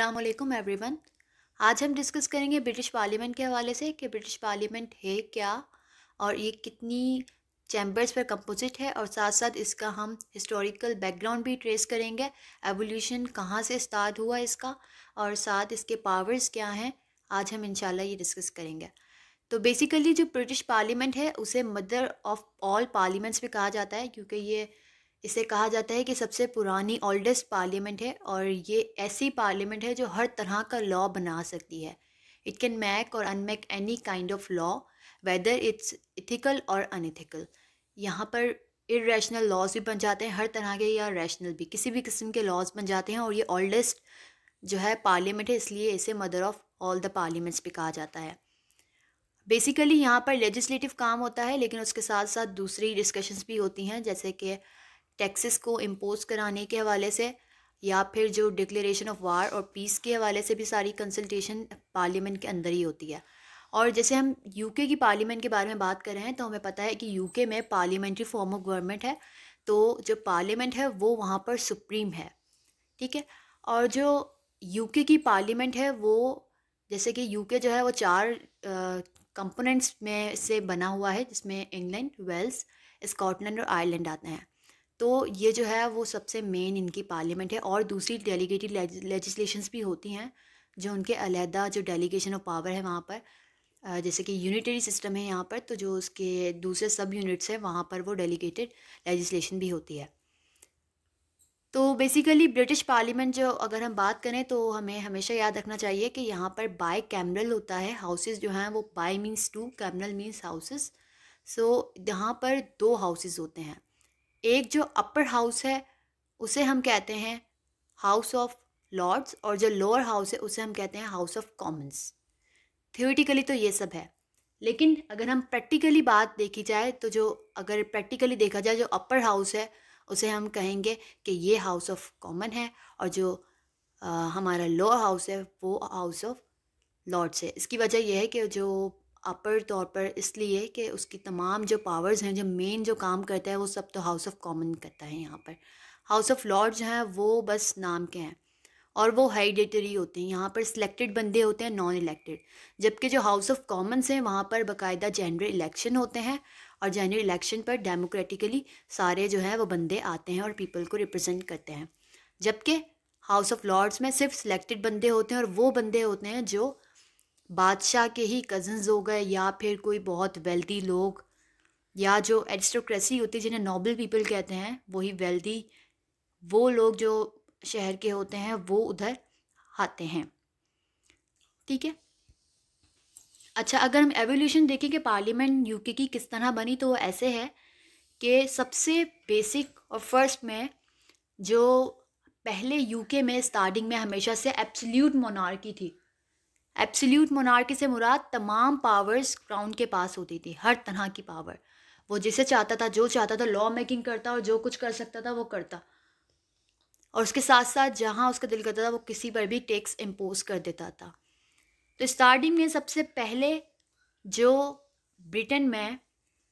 Aslam everyone आज हम discuss करेंगे ब्रिटिश पार्लियामेंट के हवाले से कि ब्रिटिश पार्लियामेंट है क्या और ये कितनी चैम्बर्स पर कंपोजिट है और साथ साथ इसका हम हिस्टोरिकल बैकग्राउंड भी ट्रेस करेंगे एवोल्यूशन कहाँ से स्टार्ट हुआ इसका और साथ इसके पावर्स क्या हैं आज हम इंशाल्लाह ये डिस्कस करेंगे तो बेसिकली जो ब्रिटिश पार्लियामेंट है उसे मदर ऑफ ऑल पार्लियामेंट्स भी कहा जाता है क्योंकि ये इसे कहा जाता है कि सबसे पुरानी ओल्डेस्ट पार्लियामेंट है और ये ऐसी पार्लियामेंट है जो हर तरह का लॉ बना सकती है इट कैन मैक और unmake any kind of law whether it's ethical और अनइथिकल यहाँ पर रैशनल लॉज भी बन जाते हैं हर तरह के या रैशनल भी किसी भी किस्म के लॉज बन जाते हैं और ये ओल्डेस्ट जो है पार्लियामेंट है इसलिए इसे mother of all the parliaments भी कहा जाता है बेसिकली यहाँ पर लेजिस्लेटिव काम होता है लेकिन उसके साथ साथ दूसरी डिस्कशंस भी होती हैं जैसे कि टैक्सेस को इम्पोज कराने के हवाले से या फिर जो डिक्लेरेशन ऑफ वार और पीस के हवाले से भी सारी कंसल्टेशन पार्लियामेंट के अंदर ही होती है और जैसे हम यूके की पार्लियामेंट के बारे में बात कर रहे हैं तो हमें पता है कि यूके में पार्लियामेंट्री फॉर्म ऑफ गवर्नमेंट है तो जो पार्लियामेंट है वो वहाँ पर सुप्रीम है ठीक है और जो यूके की पार्लियामेंट है वो जैसे कि यूके जो है वो चार कंपोनेंट्स में से बना हुआ है जिसमें इंग्लैंड वेल्स स्कॉटलैंड और आयरलैंड आते हैं तो ये जो है वो सबसे मेन इनकी पार्लियामेंट है और दूसरी डेलीगेटेड लेजिस्लेशन भी होती हैं जो उनके अलहदा जो डेलीगेशन ऑफ पावर है वहाँ पर जैसे कि यूनिटरी सिस्टम है यहाँ पर तो जो उसके दूसरे सब यूनिट्स हैं वहाँ पर वो डेलीगेटेड लेजिस्लेशन भी होती है तो बेसिकली ब्रिटिश पार्लियामेंट जो अगर हम बात करें तो हमें हमेशा याद रखना चाहिए कि यहाँ पर बाई कैमरल होता है हाउसेस जो हैं वो bi means two cameral means houses so यहाँ पर दो हाउसेस होते हैं एक जो अपर हाउस है उसे हम कहते हैं हाउस ऑफ लॉर्ड्स और जो लोअर हाउस है उसे हम कहते हैं हाउस ऑफ कॉमन्स थियोटिकली तो ये सब है लेकिन अगर हम प्रैक्टिकली बात देखी जाए तो जो अगर प्रैक्टिकली देखा जाए जो अपर हाउस है उसे हम कहेंगे कि ये हाउस ऑफ कॉमन है और जो आ, हमारा लोअर हाउस है वो हाउस ऑफ लॉर्ड्स है इसकी वजह यह है कि जो अपर तौर पर इसलिए कि उसकी तमाम जो पावर्स हैं जो मेन जो काम करता है वो सब तो हाउस ऑफ कॉमन करता है यहाँ पर हाउस ऑफ लॉर्ड्स हैं वो बस नाम के हैं और वो हाइडेटरी होते हैं यहाँ पर सिलेक्टेड बंदे होते हैं नॉन इलेक्टेड जबकि जो हाउस ऑफ कॉमन्स हैं वहाँ पर बाकायदा जनरल इलेक्शन होते हैं और जनरल इलेक्शन पर डेमोक्रेटिकली सारे जो है वो बंदे आते हैं और पीपल को रिप्रेजेंट करते हैं जबकि हाउस ऑफ लॉर्ड्स में सिर्फ सिलेक्टेड बंदे होते हैं और वो बंदे होते हैं जो बादशाह के ही कज़न्स हो गए या फिर कोई बहुत वेल्दी लोग या जो एरिस्टोक्रेसी होती है जिन्हें नॉबल पीपल कहते हैं वही वेल्दी वो लोग जो शहर के होते हैं वो उधर आते हैं ठीक है अच्छा अगर हम एवोल्यूशन देखें कि पार्लियामेंट यूके की किस तरह बनी तो वो ऐसे है कि सबसे बेसिक और फर्स्ट में जो पहले यूके में स्टार्टिंग में हमेशा से एब्सोल्यूट मोनार्की थी एब्सोल्यूट मोनार्की से मुराद तमाम पावर्स क्राउन के पास होती थी हर तरह की पावर वो जिसे चाहता था जो चाहता था लॉ मेकिंग करता और जो कुछ कर सकता था वो करता और उसके साथ साथ जहाँ उसका दिल करता था वो किसी पर भी टैक्स इम्पोज कर देता था तो स्टार्टिंग में सबसे पहले जो ब्रिटेन में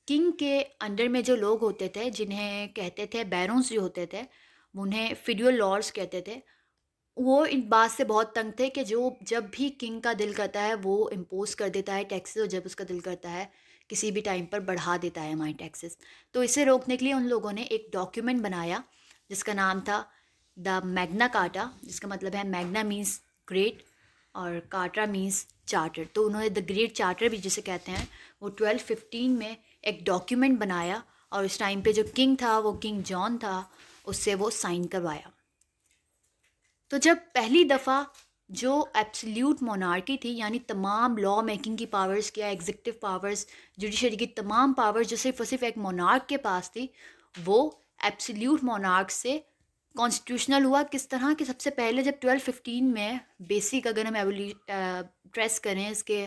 किंग के अंडर में जो लोग होते थे जिन्हें कहते थे बैरोंस जो होते थे उन्हें फिडियल लॉर्ड्स कहते थे वो इन बात से बहुत तंग थे कि जो जब भी किंग का दिल करता है वो इम्पोज़ कर देता है टैक्सेस और जब उसका दिल करता है किसी भी टाइम पर बढ़ा देता है हमारे टैक्सेस तो इसे रोकने के लिए उन लोगों ने एक डॉक्यूमेंट बनाया जिसका नाम था द मैग्ना काटा जिसका मतलब है मैग्ना मीन्स ग्रेट और काटा मीन्स चार्टर तो उन्होंने द ग्रेट चार्टर भी जिसे कहते हैं वो ट्वेल्व फिफ्टीन में एक डॉक्यूमेंट बनाया और उस टाइम पे जो किंग था वो किंग जॉन था उससे वो साइन करवाया तो जब पहली दफ़ा जो एब्सल्यूट मोनार्की थी यानी तमाम लॉ मेकिंग की पावर्स क्या एग्जिक्टिव पावर्स जुडिशरी की तमाम पावर्स जो सिर्फ और सिर्फ एक मोनार्क के पास थी वो एब्सल्यूट मोनार्क से कॉन्स्टिट्यूशनल हुआ किस तरह कि सबसे पहले जब 1215 में बेसिक अगर हम एवोल्यू ट्रेस करें इसके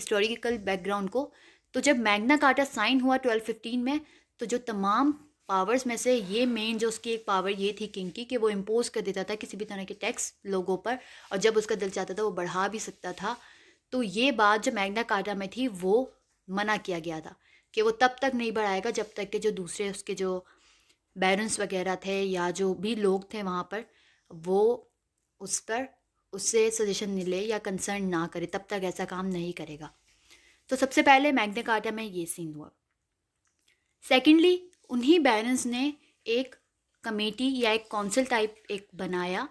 हिस्टोरिकल बैकग्राउंड को तो जब मैग्ना कार्टा साइन हुआ 1215 में तो जो तमाम पावर्स में से ये मेन जो उसकी एक पावर ये थी किंग की कि वो इम्पोज कर देता था किसी भी तरह के टैक्स लोगों पर और जब उसका दिल चाहता था वो बढ़ा भी सकता था तो ये बात जो मैग्ना कार्टा में थी वो मना किया गया था कि वो तब तक नहीं बढ़ाएगा जब तक कि जो दूसरे उसके जो बैरन्स वगैरह थे या जो भी लोग थे वहाँ पर वो उस पर उससे सजेशन ले या कंसर्न ना करे तब तक ऐसा काम नहीं करेगा तो सबसे पहले मैग्ना कार्टा में ये सीन हुआ सेकेंडली उन्हीं बैरन्स ने एक कमेटी या एक काउंसिल टाइप एक बनाया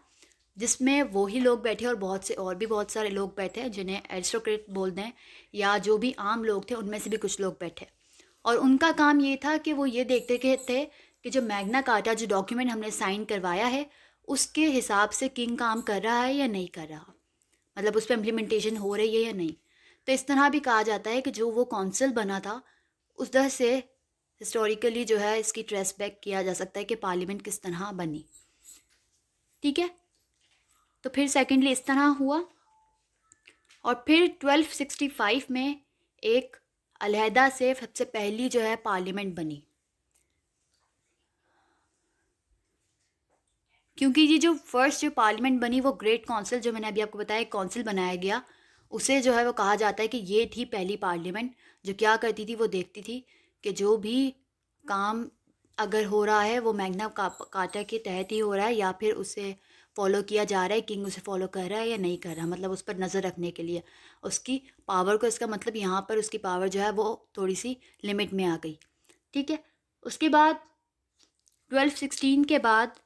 जिसमें वो ही लोग बैठे और बहुत से और भी बहुत सारे लोग बैठे जिन्हें एरिस्टोक्रेट बोल दें या जो भी आम लोग थे उनमें से भी कुछ लोग बैठे और उनका काम ये था कि वो ये देखते के थे कि जो मैग्ना काटा जो डॉक्यूमेंट हमने साइन करवाया है उसके हिसाब से किंग काम कर रहा है या नहीं कर रहा मतलब उस पर इम्प्लीमेंटेशन हो रही है या नहीं तो इस तरह भी कहा जाता है कि जो वो काउंसिल बना था उस दर से हिस्टोरिकली जो है इसकी ट्रेस बैक किया जा सकता है कि पार्लियामेंट किस तरह बनी ठीक है तो फिर सेकेंडली इस तरह हुआ और फिर 1265 में एक अलहदा से सबसे पहली जो है पार्लियामेंट बनी क्योंकि ये जो फर्स्ट जो पार्लियामेंट बनी वो ग्रेट काउंसिल जो मैंने अभी आपको बताया काउंसिल बनाया गया उसे जो है वो कहा जाता है कि ये थी पहली पार्लियामेंट जो क्या करती थी वो देखती थी कि जो भी काम अगर हो रहा है वो मैग्ना काटा के तहत ही हो रहा है या फिर उसे फॉलो किया जा रहा है किंग उसे फॉलो कर रहा है या नहीं कर रहा मतलब उस पर नज़र रखने के लिए उसकी पावर को इसका मतलब यहाँ पर उसकी पावर जो है वो थोड़ी सी लिमिट में आ गई ठीक है उसके बाद ट्वेल्व सिक्सटीन के बाद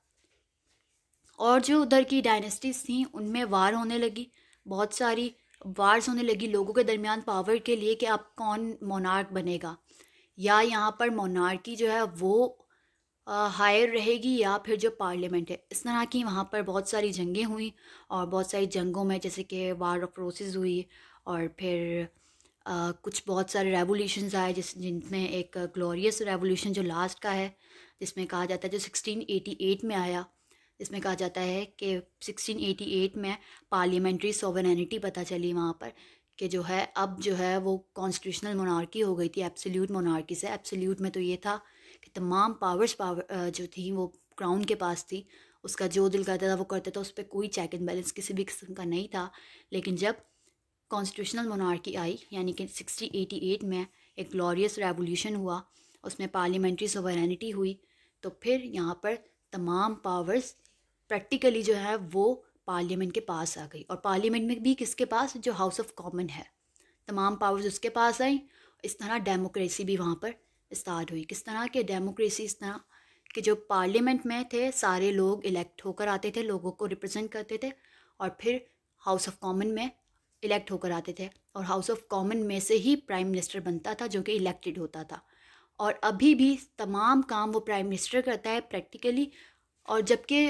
और जो उधर की डायनेस्टीज़ थी उनमें वार होने लगी बहुत सारी वार्स होने लगी लोगों के दरमियान पावर के लिए कि आप कौन मोनार्क बनेगा या यहाँ पर मोनार्की जो है वो हायर रहेगी या फिर जो पार्लियामेंट है इस तरह की वहाँ पर बहुत सारी जंगें हुई और बहुत सारी जंगों में जैसे कि वार ऑफ रोसेस हुई और फिर आ, कुछ बहुत सारे रेवोल्यूशन आए जिस जिनमें एक ग्लोरियस रेवोल्यूशन जो लास्ट का है जिसमें कहा जाता है जो एट में आया जिसमें कहा जाता है कि 1688 में पार्लियामेंट्री सोवेनिटी पता चली वहाँ पर कि जो है अब जो है वो कॉन्स्टिट्यूशनल मोनार्की हो गई थी एब्सोल्यूट मोनार्की से एब्सोल्यूट में तो ये था कि तमाम पावर्स पावर जो थी वो क्राउन के पास थी उसका जो दिल करता था वो करता था उस पर कोई चेक एंड बैलेंस किसी भी किस्म का नहीं था लेकिन जब कॉन्स्टिट्यूशनल मोनार्की आई यानी कि सिक्सटी एटी एट में एक ग्लोरियस रेवोल्यूशन हुआ उसमें पार्लियामेंट्री सोवरेनिटी हुई तो फिर यहाँ पर तमाम पावर्स प्रैक्टिकली जो है वो पार्लियामेंट के पास आ गई और पार्लियामेंट में भी किसके पास जो हाउस ऑफ कॉमन है तमाम पावर्स उसके पास आई इस तरह डेमोक्रेसी भी वहाँ पर स्टार्ट हुई किस तरह के डेमोक्रेसी इस तरह के जो पार्लियामेंट में थे सारे लोग इलेक्ट होकर आते थे लोगों को रिप्रेजेंट करते थे और फिर हाउस ऑफ कॉमन में इलेक्ट होकर आते थे और हाउस ऑफ कॉमन में से ही प्राइम मिनिस्टर बनता था जो कि इलेक्टेड होता था और अभी भी तमाम काम वो प्राइम मिनिस्टर करता है प्रैक्टिकली और जबकि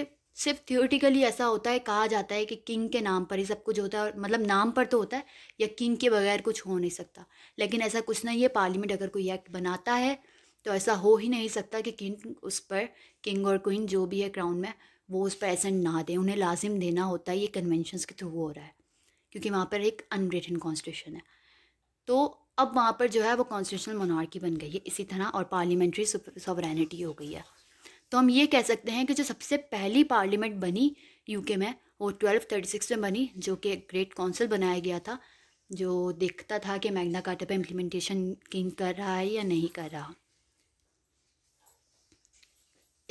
सिर्फ थियोटिकली ऐसा होता है कहा जाता है कि किंग के नाम पर ही सब कुछ होता है और मतलब नाम पर तो होता है या किंग के बगैर कुछ हो नहीं सकता लेकिन ऐसा कुछ नहीं है पार्लियामेंट अगर कोई एक्ट बनाता है तो ऐसा हो ही नहीं सकता कि किंग उस पर किंग और क्वीन जो भी है क्राउन में वो उस पर एसेंट ना दें उन्हें लाजिम देना होता है ये कन्वेंशन के थ्रू हो रहा है क्योंकि वहाँ पर एक अनरिटन कॉन्स्टिट्यूशन है तो अब वहाँ पर जो है वो कॉन्स्टिट्यूशनल मोनार्की बन गई है इसी तरह और पार्लियामेंट्री सोवरेनिटी हो गई है तो हम ये कह सकते हैं कि जो सबसे पहली पार्लियामेंट बनी यूके में वो 1236 में बनी जो कि ग्रेट काउंसिल बनाया गया था जो देखता था कि मैग्ना कार्टा पर इम्प्लीमेंटेशन किंग कर रहा है या नहीं कर रहा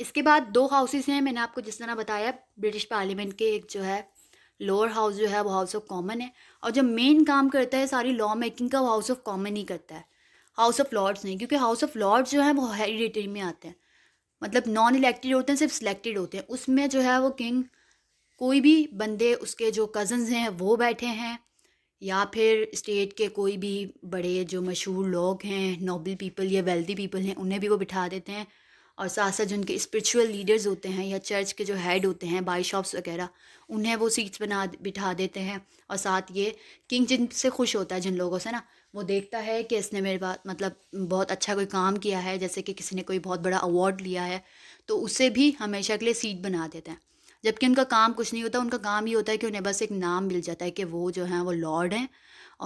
इसके बाद दो हाउसेस हैं मैंने आपको जिस तरह बताया ब्रिटिश पार्लियामेंट के एक जो है लोअर हाउस जो है वो हाउस ऑफ कॉमन है और जो मेन काम करता है सारी लॉ मेकिंग का वो हाउस ऑफ कॉमन ही करता है हाउस ऑफ लॉर्ड्स नहीं क्योंकि हाउस ऑफ लॉर्ड्स जो है वो हेरिडेटरी में आते हैं मतलब नॉन इलेक्टेड होते हैं सिर्फ सिलेक्टेड होते हैं उसमें जो है वो किंग कोई भी बंदे उसके जो कज़न्स हैं वो बैठे हैं या फिर स्टेट के कोई भी बड़े जो मशहूर लोग हैं नोबल पीपल या वेल्दी पीपल हैं उन्हें भी वो बिठा देते हैं और साथ साथ जिनके स्पिरिचुअल लीडर्स होते हैं या चर्च के जो हेड होते हैं बाई शॉप्स वगैरह उन्हें वो सीट्स बना बिठा देते हैं और साथ ये किंग जिनसे खुश होता है जिन लोगों से ना वो देखता है कि इसने मेरे बात मतलब बहुत अच्छा कोई काम किया है जैसे कि किसी ने कोई बहुत बड़ा अवार्ड लिया है तो उसे भी हमेशा के लिए सीट बना देते हैं जबकि उनका काम कुछ नहीं होता उनका काम ये होता है कि उन्हें बस एक नाम मिल जाता है कि वो जो हैं वो लॉर्ड हैं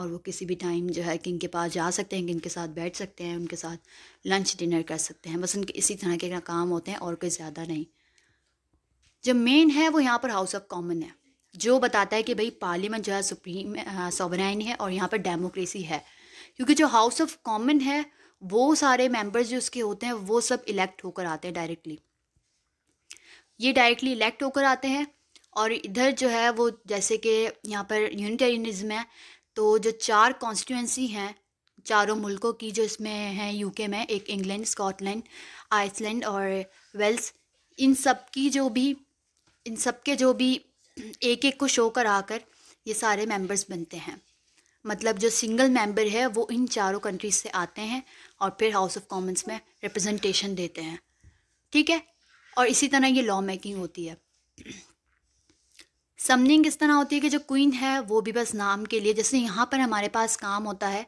और वो किसी भी टाइम जो है किंग के पास जा सकते हैं किंग के साथ बैठ सकते हैं उनके साथ लंच डिनर कर सकते हैं बस उनके इसी तरह के काम होते हैं और कोई ज़्यादा नहीं जो मेन है वो यहाँ पर हाउस ऑफ कॉमन है जो बताता है कि भाई पार्लियामेंट जो है सुप्रीम सॉवराइन है और यहाँ पर डेमोक्रेसी है क्योंकि जो हाउस ऑफ कॉमन है वो सारे मेंबर्स जो उसके होते हैं वो सब इलेक्ट होकर आते हैं डायरेक्टली ये डायरेक्टली इलेक्ट होकर आते हैं और इधर जो है वो जैसे कि यहाँ पर यूनिटेरियनिज्म है तो जो चार कॉन्स्टिट्यूंसी हैं चारों मुल्कों की जो इसमें हैं यूके में एक इंग्लैंड स्कॉटलैंड आइसलैंड और वेल्स इन सब की जो भी इन सब के जो भी एक एक को शो करा कर ये सारे मेंबर्स बनते हैं मतलब जो सिंगल मेंबर है वो इन चारों कंट्रीज से आते हैं और फिर हाउस ऑफ कॉमन्स में रिप्रेजेंटेशन देते हैं ठीक है और इसी तरह ये लॉ मेकिंग होती है समनिंग इस तरह होती है कि जो क्वीन है वो भी बस नाम के लिए जैसे यहाँ पर हमारे पास काम होता है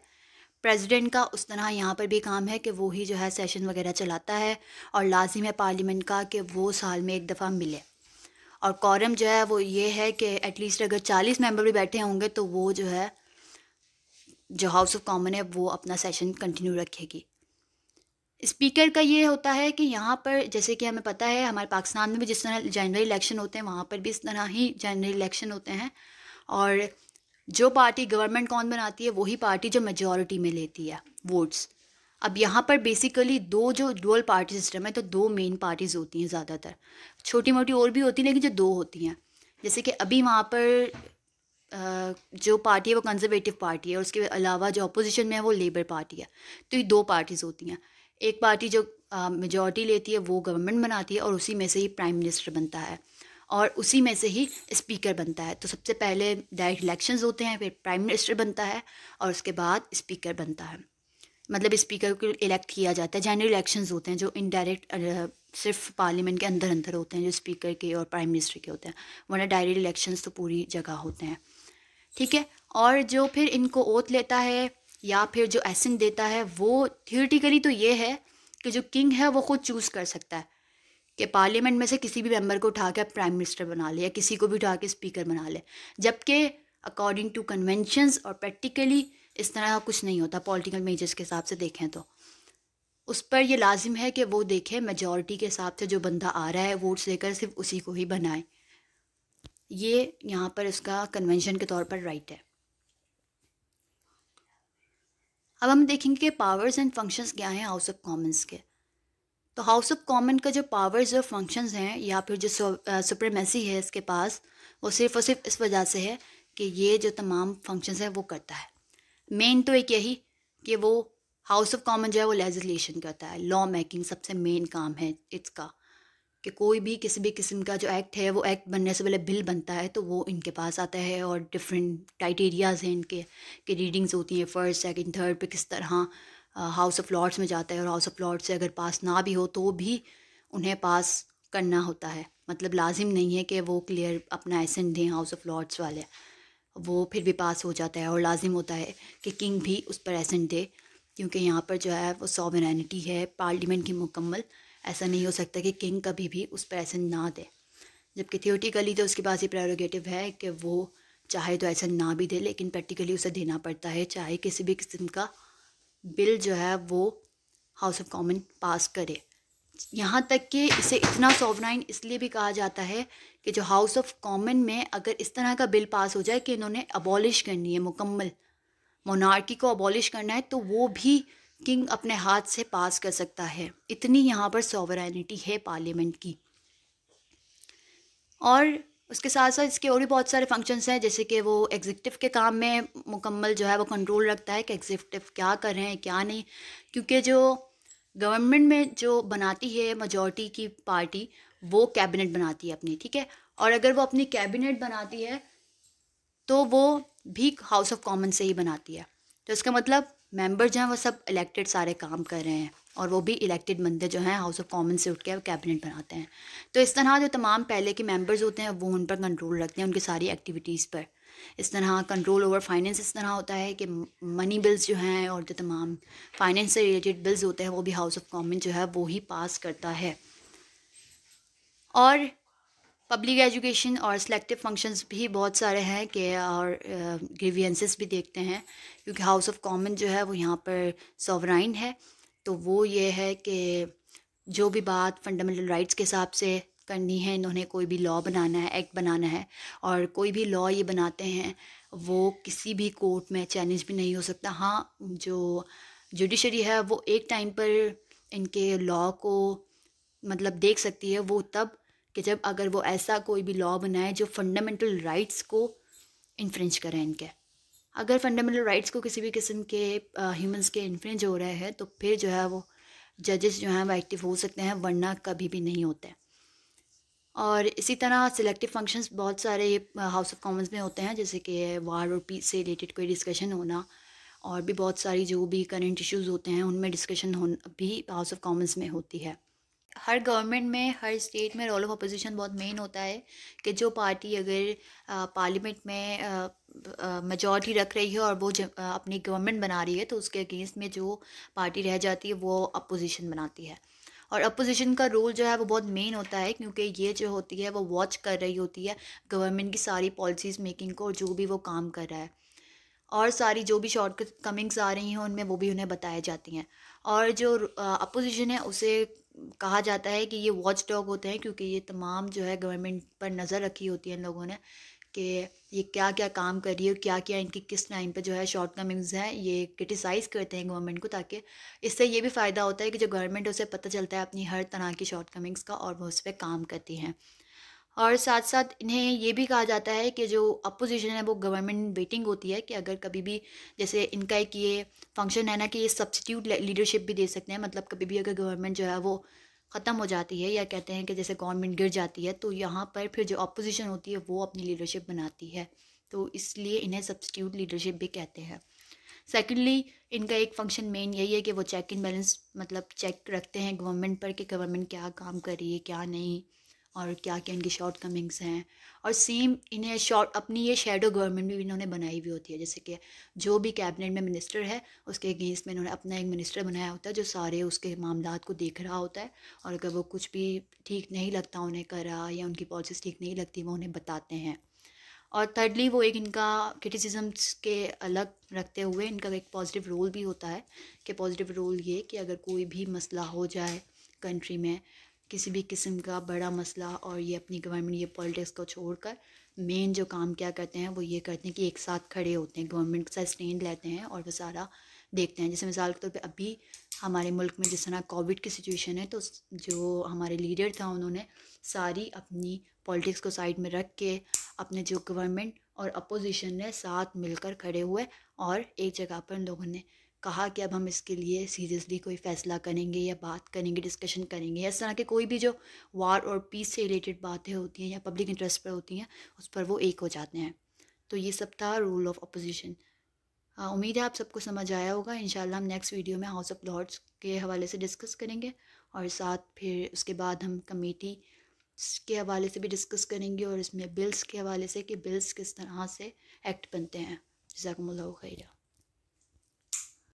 प्रेसिडेंट का उस तरह यहाँ पर भी काम है कि वो ही जो है सेशन वगैरह चलाता है और लाजिम है पार्लियामेंट का कि वो साल में एक दफ़ा मिले और कॉरम जो है वो ये है कि एटलीस्ट अगर चालीस मेंबर भी बैठे होंगे तो वो जो है जो हाउस ऑफ कॉमन है वो अपना सेशन कंटिन्यू रखेगी स्पीकर का ये होता है कि यहाँ पर जैसे कि हमें पता है हमारे पाकिस्तान में भी जिस तरह जनरल इलेक्शन होते हैं वहाँ पर भी इस तरह ही जनरल इलेक्शन होते हैं और जो पार्टी गवर्नमेंट कौन बनाती है वही पार्टी जो मेजोरिटी में लेती है वोट्स अब यहाँ पर बेसिकली दो जो डुअल पार्टी सिस्टम है तो दो मेन पार्टीज़ होती हैं ज़्यादातर छोटी मोटी और भी होती हैं लेकिन जो दो होती हैं जैसे कि अभी वहाँ पर जो पार्टी है वो कंजर्वेटिव पार्टी है और उसके अलावा जो अपोजिशन में है वो लेबर पार्टी है तो ये दो पार्टीज़ होती हैं एक पार्टी जो मेजॉरिटी लेती है वो गवर्नमेंट बनाती है और उसी में से ही प्राइम मिनिस्टर बनता है और उसी में से ही स्पीकर बनता है तो सबसे पहले डायरेक्ट इलेक्शंस होते हैं फिर प्राइम मिनिस्टर बनता है और उसके बाद स्पीकर बनता है मतलब स्पीकर को इलेक्ट किया जाता है जनरल इलेक्शन होते हैं जो इनडायरेक्ट सिर्फ पार्लियामेंट के अंदर अंदर होते हैं जो स्पीकर के और प्राइम मिनिस्टर के होते हैं वरना डायरेक्ट इलेक्शंस तो पूरी जगह होते हैं ठीक है और जो फिर इनको ओत लेता है या फिर जो एसेंट देता है वो थियोटिकली तो ये है कि जो किंग है वो खुद चूज़ कर सकता है कि पार्लियामेंट में से किसी भी मेम्बर को उठा के प्राइम मिनिस्टर बना ले या किसी को भी उठा के स्पीकर बना ले जबकि अकॉर्डिंग टू कन्वेंशंस और प्रैक्टिकली इस तरह का कुछ नहीं होता पॉलिटिकल मेजर्स के हिसाब से देखें तो उस पर यह लाजिम है कि वो देखें मेजॉरिटी के हिसाब से जो बंदा आ रहा है वोट्स लेकर सिर्फ उसी को ही बनाए ये यहाँ पर इसका कन्वेंशन के तौर पर राइट है अब हम देखेंगे कि पावर्स एंड फंक्शंस क्या हैं हाउस ऑफ कॉमन्स के तो हाउस ऑफ कॉमन का जो पावर्स और फंक्शंस हैं या फिर जो सुप्रेमेसी है इसके पास वो सिर्फ और सिर्फ इस वजह से है कि ये जो तमाम फंक्शंस हैं वो करता है मेन तो एक यही कि वो हाउस ऑफ कॉमन जो है वो लेजिस्लेशन करता है लॉ मेकिंग सबसे मेन काम है इसका कि कोई भी किसी भी किस्म का जो एक्ट है वो एक्ट बनने से पहले बिल बनता है तो वो इनके पास आता है और डिफरेंट क्राइटेरियाज हैं इनके कि रीडिंग्स होती हैं फर्स्ट सेकंड थर्ड पे किस तरह हाउस ऑफ लॉर्ड्स में जाता है और हाउस ऑफ लॉर्ड्स से अगर पास ना भी हो तो भी उन्हें पास करना होता है मतलब लाजिम नहीं है कि वो क्लियर अपना एसेंट दें हाउस ऑफ लॉर्ड्स वाले वो फिर भी पास हो जाता है और लाजिम होता है कि किंग भी उस पर एसेंट दे क्योंकि यहाँ पर जो है वो सॉवरनिटी है पार्लियामेंट की मुकम्मल ऐसा नहीं हो सकता कि किंग कभी भी उस पर एसेंट ना दे जबकि थियोटिकली तो उसके पास ये प्रेरोगेटिव है कि वो चाहे तो ऐसा ना भी दे लेकिन प्रैक्टिकली उसे देना पड़ता है चाहे किसी भी किस्म का बिल जो है वो हाउस ऑफ कॉमन पास करे यहाँ तक कि इसे इतना सॉवराइन इसलिए भी कहा जाता है कि जो हाउस ऑफ कॉमन में अगर इस तरह का बिल पास हो जाए कि इन्होंने अबॉलिश करनी है मुकम्मल मोनार्की को अबॉलिश करना है तो वो भी किंग अपने हाथ से पास कर सकता है इतनी यहाँ पर सॉवरानिटी है पार्लियामेंट की और उसके साथ साथ इसके और भी बहुत सारे फंक्शंस हैं जैसे कि वो एग्जीक्यूटिव के काम में मुकम्मल जो है वो कंट्रोल रखता है कि एग्जीक्यूटिव क्या कर रहे हैं क्या नहीं क्योंकि जो गवर्नमेंट में जो बनाती है मजॉरिटी की पार्टी वो कैबिनेट बनाती है अपनी ठीक है और अगर वो अपनी कैबिनेट बनाती है तो वो भी हाउस ऑफ कॉमन से ही बनाती है तो इसका मतलब मेंबर जो हैं वो सब इलेक्टेड सारे काम कर रहे हैं और वो भी इलेक्टेड बंदे जो हैं हाउस ऑफ कॉमन से उठ के कैबिनेट बनाते हैं तो इस तरह जो तमाम पहले के मेंबर्स होते हैं वो उन पर कंट्रोल रखते हैं उनकी सारी एक्टिविटीज़ पर इस तरह कंट्रोल ओवर फाइनेंस इस तरह होता है कि मनी बिल्स जो हैं और जो तमाम फाइनेंस से रिलेटेड बिल्स होते हैं वो भी हाउस ऑफ कॉमन जो है वो ही पास करता है और पब्लिक एजुकेशन और सेलेक्टिव फंक्शंस भी बहुत सारे हैं कि और ग्रीवियंसेस uh, भी देखते हैं क्योंकि हाउस ऑफ कॉमन जो है वो यहाँ पर सॉवराइन है तो वो ये है कि जो भी बात फंडामेंटल राइट्स के हिसाब से करनी है इन्होंने कोई भी लॉ बनाना है एक्ट बनाना है और कोई भी लॉ ये बनाते हैं वो किसी भी कोर्ट में चैलेंज भी नहीं हो सकता हाँ जो जुडिशरी है वो एक टाइम पर इनके लॉ को मतलब देख सकती है वो तब कि जब अगर वो ऐसा कोई भी लॉ बनाए जो फंडामेंटल राइट्स को इन्फ्रेंच करें इनके अगर फंडामेंटल राइट्स को किसी भी किस्म के ह्यूमंस के इन्फ्रेंच हो रहे हैं तो फिर जो है वो जजेस जो हैं वो एक्टिव हो सकते हैं वरना कभी भी नहीं होते हैं और इसी तरह सिलेक्टिव फंक्शंस बहुत सारे हाउस ऑफ कॉमन्स में होते हैं जैसे कि वार और पीस से रिलेटेड कोई डिस्कशन होना और भी बहुत सारी जो भी करंट इश्यूज़ होते हैं उनमें डिस्कशन हो भी हाउस ऑफ कॉमन्स में होती है हर गवर्नमेंट में हर स्टेट में रोल ऑफ अपोजिशन बहुत मेन होता है कि जो पार्टी अगर पार्लियामेंट में मेजॉरिटी रख रही है और वो अपनी गवर्नमेंट बना रही है तो उसके अगेंस्ट में जो पार्टी रह जाती है वो अपोजिशन बनाती है और अपोजिशन का रोल जो है वो बहुत मेन होता है क्योंकि ये जो होती है वो वॉच कर रही होती है गवर्नमेंट की सारी पॉलिसीज़ मेकिंग को और जो भी वो काम कर रहा है और सारी जो भी शॉर्ट कमिंग्स आ रही हैं उनमें वो भी उन्हें बताई जाती हैं और जो अपोजिशन है उसे कहा जाता है कि ये वॉच डॉग होते हैं क्योंकि ये तमाम जो है गवर्नमेंट पर नज़र रखी होती है इन लोगों ने कि ये क्या क्या काम कर रही है क्या क्या इनकी किस टाइम पे जो है शॉर्ट कमिंग्स हैं ये क्रिटिसाइज़ करते हैं गवर्नमेंट को ताकि इससे ये भी फ़ायदा होता है कि जो गवर्नमेंट उसे पता चलता है अपनी हर तरह की शॉर्ट कमिंग्स का और वो उस पर काम करती हैं और साथ साथ इन्हें ये भी कहा जाता है कि जो अपोजिशन है वो गवर्नमेंट वेटिंग होती है कि अगर कभी भी जैसे इनका एक ये फंक्शन है ना कि ये सब्सिट्यूट लीडरशिप भी दे सकते हैं मतलब कभी भी अगर गवर्नमेंट जो है वो ख़त्म हो जाती है या कहते हैं कि जैसे गवर्नमेंट गिर जाती है तो यहाँ पर फिर जो अपोजिशन होती है वो अपनी लीडरशिप बनाती है तो इसलिए इन्हें सब्सटीट्यूट लीडरशिप भी कहते हैं सेकेंडली इनका एक फंक्शन मेन यही है कि वो चेक इन बैलेंस मतलब चेक रखते हैं गवर्नमेंट पर कि गवर्नमेंट क्या काम कर रही है क्या नहीं और क्या क्या इनकी शॉर्ट कमिंग्स हैं और सेम इन्हें शॉर्ट अपनी ये शेडो गवर्नमेंट भी इन्होंने बनाई हुई होती है जैसे कि जो भी कैबिनेट में मिनिस्टर है उसके अगेंस्ट में इन्होंने अपना एक मिनिस्टर बनाया होता है जो सारे उसके मामला को देख रहा होता है और अगर वो कुछ भी ठीक नहीं लगता उन्हें करा या उनकी पॉलिसीज़ ठीक नहीं लगती वो उन्हें बताते हैं और थर्डली वो एक इनका क्रिटिसिजम्स के अलग रखते हुए इनका एक पॉजिटिव रोल भी होता है कि पॉजिटिव रोल ये कि अगर कोई भी मसला हो जाए कंट्री में किसी भी किस्म का बड़ा मसला और ये अपनी गवर्नमेंट ये पॉलिटिक्स को छोड़कर मेन जो काम क्या करते हैं वो ये करते हैं कि एक साथ खड़े होते हैं गवर्नमेंट के साथ स्टैंड लेते हैं और वो सारा देखते हैं जैसे मिसाल के तौर पे अभी हमारे मुल्क में जिस तरह कोविड की सिचुएशन है तो जो हमारे लीडर था उन्होंने सारी अपनी पॉलिटिक्स को साइड में रख के अपने जो गवर्नमेंट और अपोजिशन ने साथ मिलकर खड़े हुए और एक जगह पर उन लोगों ने कहा कि अब हम इसके लिए सीरियसली कोई फ़ैसला करेंगे या बात करेंगे डिस्कशन करेंगे इस तरह के कोई भी जो वार और पीस से रिलेटेड बातें होती हैं या पब्लिक इंटरेस्ट पर होती हैं उस पर वो एक हो जाते हैं तो ये सब था रूल ऑफ अपोजिशन उम्मीद है आप सबको समझ आया होगा इन हम नेक्स्ट वीडियो में हाउस ऑफ लॉर्ड्स के हवाले से डिस्कस करेंगे और साथ फिर उसके बाद हम कमेटी के हवाले से भी डिस्कस करेंगे और इसमें बिल्स के हवाले से कि बिल्स किस तरह से एक्ट बनते हैं जजाकमल खैरा